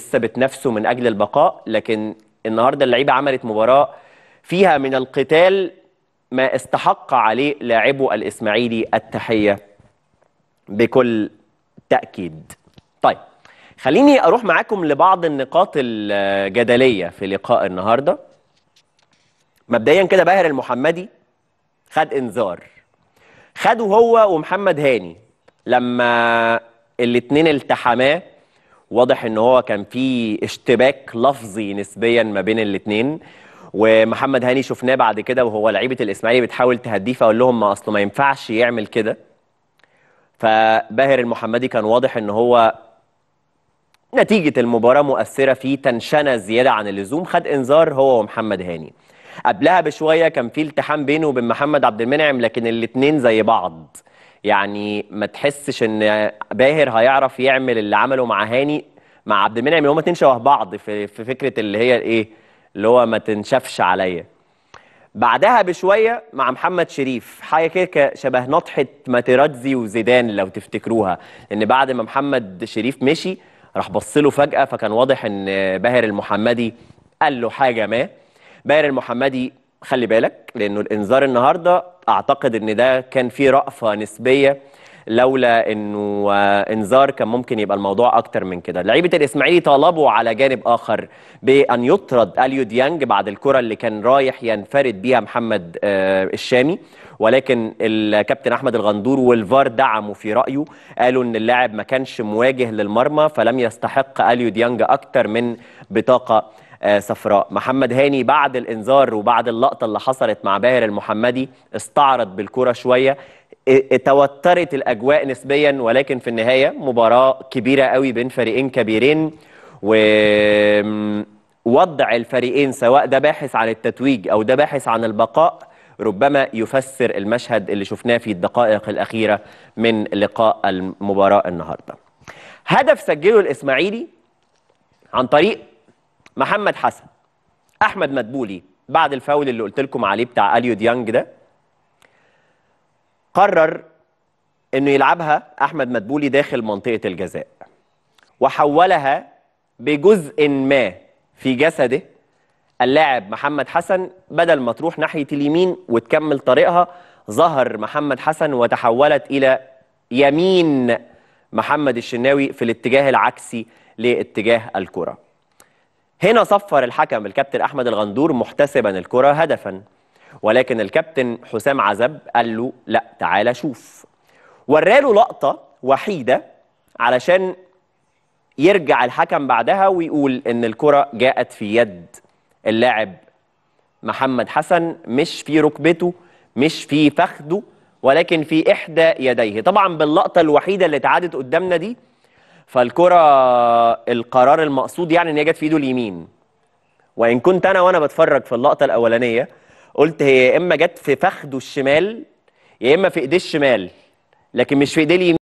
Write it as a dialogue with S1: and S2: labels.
S1: اثبت نفسه من اجل البقاء لكن النهارده اللعيبه عملت مباراه فيها من القتال ما استحق عليه لاعبه الاسماعيلي التحيه بكل تاكيد طيب خليني اروح معاكم لبعض النقاط الجدليه في لقاء النهارده مبدئيا كده باهر المحمدي خد انذار خده هو ومحمد هاني لما الاثنين التحما واضح ان هو كان في اشتباك لفظي نسبيا ما بين الاثنين ومحمد هاني شفناه بعد كده وهو لعيبه الاسماعيلي بتحاول تهديه فاقول لهم ما اصل ما ينفعش يعمل كده فباهر المحمدي كان واضح ان هو نتيجه المباراه مؤثره فيه تنشنه زياده عن اللزوم خد انذار هو ومحمد هاني قبلها بشويه كان في التحام بينه وبين محمد عبد المنعم لكن الاثنين زي بعض يعني ما تحسش ان باهر هيعرف يعمل اللي عمله مع هاني مع عبد المنعم اللي هما اتنين شبه بعض في, في فكره اللي هي الايه اللي هو ما تنشفش عليا بعدها بشويه مع محمد شريف حاجه كده شبه نطحه ماتيراتزي وزيدان لو تفتكروها ان بعد ما محمد شريف مشي راح بص له فجاه فكان واضح ان باهر المحمدي قال له حاجه ما باهر المحمدي خلي بالك لانه الانذار النهارده اعتقد ان ده كان فيه رأفة نسبية لولا انه آه، انذار كان ممكن يبقى الموضوع اكتر من كده لعيبه الاسماعيلي طالبوا على جانب اخر بان يطرد اليو ديانج بعد الكره اللي كان رايح ينفرد بيها محمد آه، الشامي ولكن الكابتن احمد الغندور والفار دعموا في رايه قالوا ان اللاعب ما كانش مواجه للمرمى فلم يستحق اليو ديانج اكتر من بطاقه صفراء آه، محمد هاني بعد الانذار وبعد اللقطه اللي حصلت مع باهر المحمدي استعرض بالكره شويه توترت الاجواء نسبيا ولكن في النهايه مباراه كبيره قوي بين فريقين كبيرين و وضع الفريقين سواء ده باحث عن التتويج او ده باحث عن البقاء ربما يفسر المشهد اللي شفناه في الدقائق الاخيره من لقاء المباراه النهارده. هدف سجله الاسماعيلي عن طريق محمد حسن احمد مدبولي بعد الفاول اللي قلت لكم عليه بتاع اليو ديانج ده قرر انه يلعبها احمد مدبولي داخل منطقه الجزاء وحولها بجزء ما في جسده اللاعب محمد حسن بدل ما تروح ناحيه اليمين وتكمل طريقها ظهر محمد حسن وتحولت الى يمين محمد الشناوي في الاتجاه العكسي لاتجاه الكره هنا صفر الحكم الكابتن أحمد الغندور محتسبا الكرة هدفا ولكن الكابتن حسام عزب قال له لا تعالى شوف وراله لقطة وحيدة علشان يرجع الحكم بعدها ويقول ان الكرة جاءت في يد اللاعب محمد حسن مش في ركبته مش في فخده ولكن في إحدى يديه طبعا باللقطة الوحيدة اللي اتعادت قدامنا دي فالكرة القرار المقصود يعني ان هي جت في ايده اليمين وان كنت انا وانا بتفرج في اللقطه الاولانيه قلت هي يا اما جت في فخده الشمال يا اما في ايديه الشمال لكن مش في ايديه اليمين